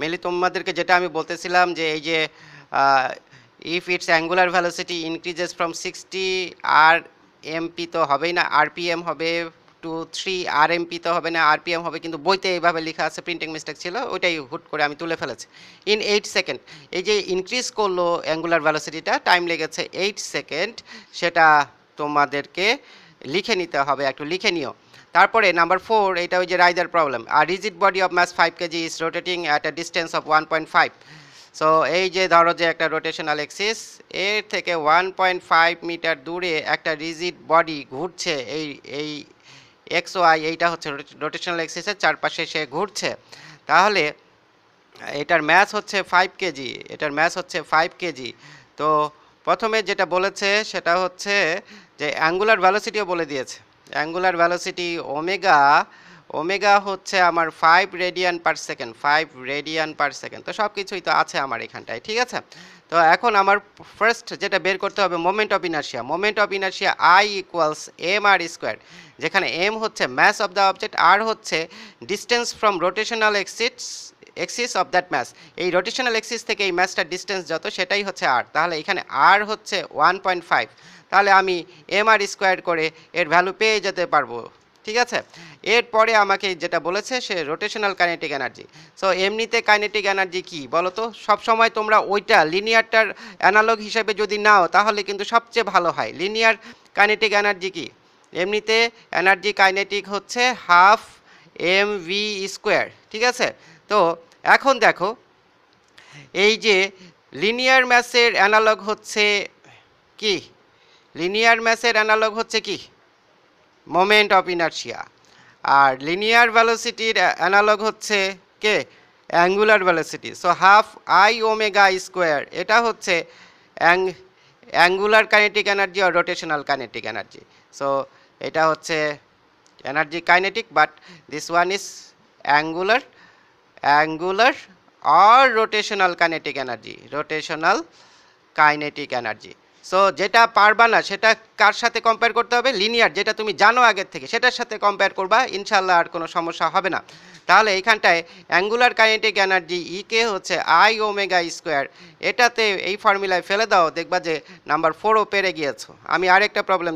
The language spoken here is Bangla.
মেনলি তোমাদেরকে যেটা আমি বলতেছিলাম যে এই যে if it's angular velocity increases from sixty R MP তো হবেই না আরপিএম হবে টু থ্রি আর এমপি তো হবে না আরপিএম হবে কিন্তু বইতে এইভাবে লেখা আছে প্রিন্টিং মিস্টেক ছিল ওইটাই হুট করে আমি তুলে ফেলেছি ইন এইট সেকেন্ড এই যে ইনক্রিজ করলো অ্যাঙ্গুলার ভ্যালোসিটিটা টাইম লেগেছে এইট সেকেন্ড সেটা তোমাদেরকে লিখে নিতে হবে একটু লিখে নিও তারপরে নাম্বার ফোর এটা ওই যে রাইজার প্রবলেম আর rigid body of mass five KG is rotating at a distance of one point five so এই যে ধরো যে একটা রোটেশনাল এক্সিস এর থেকে ওয়ান পয়েন্ট ফাইভ মিটার দূরে একটা রিজিড বডি ঘুরছে এই এই এক্স ওয়াই এইটা হচ্ছে রোটেশনাল এক্সিসের চারপাশে সে ঘুরছে তাহলে এটার ম্যাচ হচ্ছে ফাইভ কেজি এটার ম্যাচ হচ্ছে ফাইভ কেজি তো প্রথমে যেটা বলেছে সেটা হচ্ছে যে অ্যাঙ্গুলার ভ্যালোসিটিও বলে দিয়েছে অ্যাঙ্গুলার ভ্যালোসিটি ওমেগা ওমেগা হচ্ছে আমার five radian per second five radian per second তো সব কিছুই তো আছে আমার এখানটায় ঠিক আছে তো এখন আমার ফার্স্ট যেটা বের করতে হবে moment of inertia moment of inertia I equals M R square যেখানে এম হচ্ছে mass of the object R হচ্ছে distance from rotational exits axis of that mass এই রোটেশনাল এক্সিস থেকে এই ম্যাচটার ডিস্টেন্স যত সেটাই হচ্ছে আর তাহলে এখানে আর হচ্ছে ওয়ান পয়েন্ট ফাইভ তাহলে আমি এম আর স্কোয়ার করে এর ভ্যালু পেয়ে যেতে পারবো ঠিক আছে এরপরে আমাকে যেটা বলেছে সে রোটেশনাল কাইনেটিক এনার্জি সো এমনিতে কাইনেটিক এনার্জি কি বলো তো সবসময় তোমরা ওইটা লিনিয়ারটার অ্যানালগ হিসেবে যদি নাও তাহলে কিন্তু সবচেয়ে ভালো হয় লিনিয়ার কাইনেটিক এনার্জি কি এমনিতে এনার্জি কাইনেটিক হচ্ছে হাফ এম ভি স্কোয়ার ঠিক আছে তো এখন দেখো এই যে লিনিয়ার ম্যাসের অ্যানালগ হচ্ছে কি লিনিয়ার ম্যাসের অ্যানালগ হচ্ছে কি মোমেন্ট অফ ইনার্শিয়া আর লিনিয়ার ভ্যালোসিটির অ্যানালগ হচ্ছে কে angular velocity so half I omega square এটা হচ্ছে অ্যাং অ্যাঙ্গুলার কাইনেটিক এনার্জি আর রোটেশনাল কাইনেটিক এনার্জি সো এটা হচ্ছে energy kinetic but this one is angular angular or rotational kinetic energy rotational kinetic energy so যেটা পারবা না সেটা কার সাথে কম্পেয়ার করতে হবে লিনিয়ার যেটা তুমি জানো আগের থেকে সেটার সাথে কম্পেয়ার করবা ইনশাল্লাহ আর কোনো সমস্যা হবে না তাহলে এইখানটায় অ্যাঙ্গুলার কাইনেটিক এনার্জি ইকে হচ্ছে আই ওমেগা স্কোয়ার এটাতে এই ফর্মুলায় ফেলে দাও দেখবা যে নাম্বার ফোরও পেরে গিয়েছো আমি আরেকটা প্রবলেম